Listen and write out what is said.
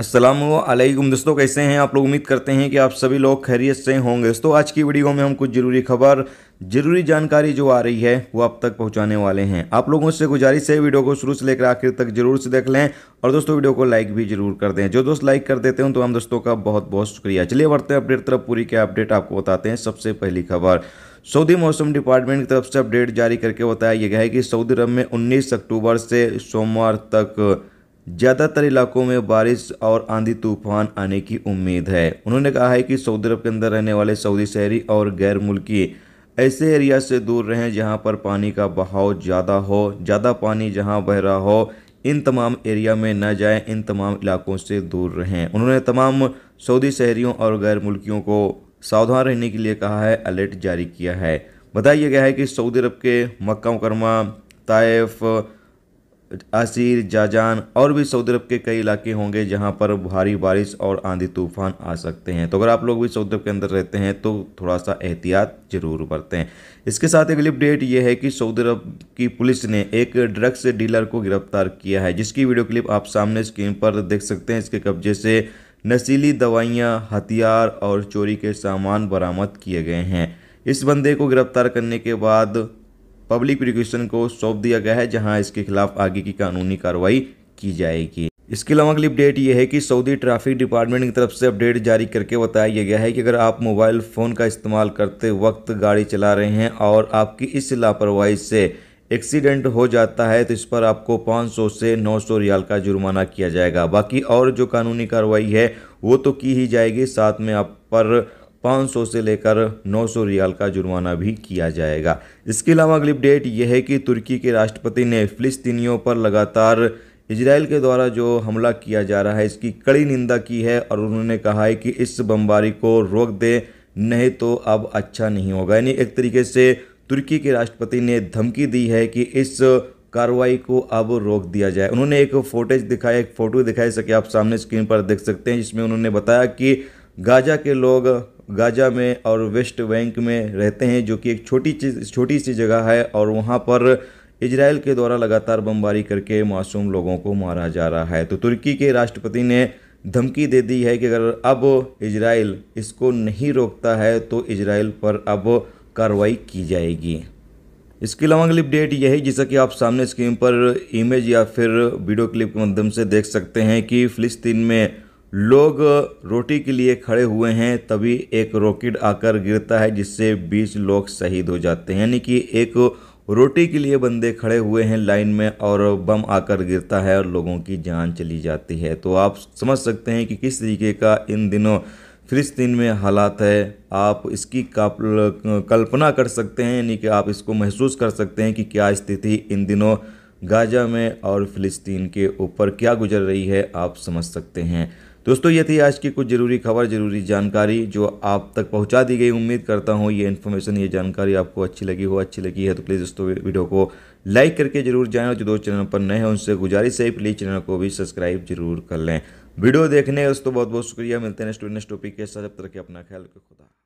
असलम दोस्तों कैसे हैं आप लोग उम्मीद करते हैं कि आप सभी लोग खैरियत से होंगे दोस्तों आज की वीडियो में हम कुछ ज़रूरी खबर ज़रूरी जानकारी जो आ रही है वो आप तक पहुंचाने वाले हैं आप लोगों से गुजारिश है वीडियो को शुरू से लेकर आखिर तक जरूर से देख लें और दोस्तों वीडियो को लाइक भी जरूर कर दें जो दोस्त लाइक कर देते हैं तो हम दोस्तों का बहुत बहुत शुक्रिया चलिए बढ़ते हैं अपडेट तरफ पूरी के अपडेट आपको बताते हैं सबसे पहली खबर सऊदी मौसम डिपार्टमेंट की तरफ से अपडेट जारी करके बताया गया है कि सऊदी अरब में उन्नीस अक्टूबर से सोमवार तक ज़्यादातर इलाकों में बारिश और आंधी तूफान आने की उम्मीद है उन्होंने कहा है कि सऊदी अरब के अंदर रहने वाले सऊदी शहरी और गैर मुल्की ऐसे एरिया से दूर रहें जहां पर पानी का बहाव ज़्यादा हो ज़्यादा पानी जहां बह रहा हो इन तमाम एरिया में न जाएं इन तमाम इलाकों से दूर रहें उन्होंने तमाम सऊदी शहरियों और गैर मुल्कियों को सावधान रहने के लिए कहा है अलर्ट जारी किया है बताया गया है कि सऊदी अरब के मक्का मुकरमा ताइफ असीर जाजान और भी सऊदी अरब के कई इलाके होंगे जहां पर भारी बारिश और आंधी तूफान आ सकते हैं तो अगर आप लोग भी सऊदी अरब के अंदर रहते हैं तो थोड़ा सा एहतियात ज़रूर बरतें इसके साथ अगली अपडेट यह है कि सऊदी अरब की पुलिस ने एक ड्रग्स डीलर को गिरफ्तार किया है जिसकी वीडियो क्लिप आप सामने स्क्रीन पर देख सकते हैं इसके कब्जे से नशीली दवाइयाँ हथियार और चोरी के सामान बरामद किए गए हैं इस बंदे को गिरफ्तार करने के बाद पब्लिक प्रिक्यूशन को सौंप दिया गया है जहां इसके खिलाफ आगे की कानूनी कार्रवाई की जाएगी इसके अलावा अगली अपडेट ये है कि सऊदी ट्रैफिक डिपार्टमेंट की तरफ से अपडेट जारी करके बताया गया है कि अगर आप मोबाइल फ़ोन का इस्तेमाल करते वक्त गाड़ी चला रहे हैं और आपकी इस लापरवाही से एक्सीडेंट हो जाता है तो इस पर आपको 500 से 900 रियाल का जुर्माना किया जाएगा बाकी और जो कानूनी कार्रवाई है वो तो की ही जाएगी साथ में आप पर 500 से लेकर 900 रियाल का जुर्माना भी किया जाएगा इसके अलावा अगली अपडेट यह है कि तुर्की के राष्ट्रपति ने फिलिस्तीनियों पर लगातार इसराइल के द्वारा जो हमला किया जा रहा है इसकी कड़ी निंदा की है और उन्होंने कहा है कि इस बमबारी को रोक दें नहीं तो अब अच्छा नहीं होगा यानी एक तरीके से तुर्की के राष्ट्रपति ने धमकी दी है कि इस कार्रवाई को अब रोक दिया जाए उन्होंने एक फोटेज दिखाया एक फ़ोटो दिखाया जैसा कि आप सामने स्क्रीन पर देख सकते हैं जिसमें उन्होंने बताया कि गाजा के लोग गाजा में और वेस्ट बैंक में रहते हैं जो कि एक छोटी चीज छोटी सी जगह है और वहाँ पर इसराइल के द्वारा लगातार बमबारी करके मासूम लोगों को मारा जा रहा है तो तुर्की के राष्ट्रपति ने धमकी दे दी है कि अगर अब इसराइल इसको नहीं रोकता है तो इसराइल पर अब कार्रवाई की जाएगी इसके अलावा अगली अपडेट यह है जैसा कि आप सामने स्क्रीन पर इमेज या फिर वीडियो क्लिप के माध्यम से देख सकते हैं कि फ़िलिस्तीन में लोग रोटी के लिए खड़े हुए हैं तभी एक रॉकेट आकर गिरता है जिससे बीस लोग शहीद हो जाते हैं यानी कि एक रोटी के लिए बंदे खड़े हुए हैं लाइन में और बम आकर गिरता है और लोगों की जान चली जाती है तो आप समझ सकते हैं कि किस तरीके का इन दिनों फिलिस्तीन में हालात है आप इसकी कल्पना कर सकते हैं यानी कि आप इसको महसूस कर सकते हैं कि क्या स्थिति इन दिनों गाजा में और फ़िलिस्तीन के ऊपर क्या गुजर रही है आप समझ सकते हैं दोस्तों ये थी आज की कुछ ज़रूरी खबर ज़रूरी जानकारी जो आप तक पहुंचा दी गई उम्मीद करता हूं ये इन्फॉर्मेशन ये जानकारी आपको अच्छी लगी हो अच्छी लगी है तो प्लीज़ दोस्तों वीडियो को लाइक करके जरूर जाएं और जो दोस्त चैनल पर नए हैं उनसे गुजारिश है प्लीज़ चैनल को भी सब्सक्राइब जरूर कर लें वीडियो देखने दोस्तों बहुत बहुत शुक्रिया मिलते हैं नेक्स्ट नेक्स्ट टॉपिक के साथ जब तक अपना ख्याल रखें खुदा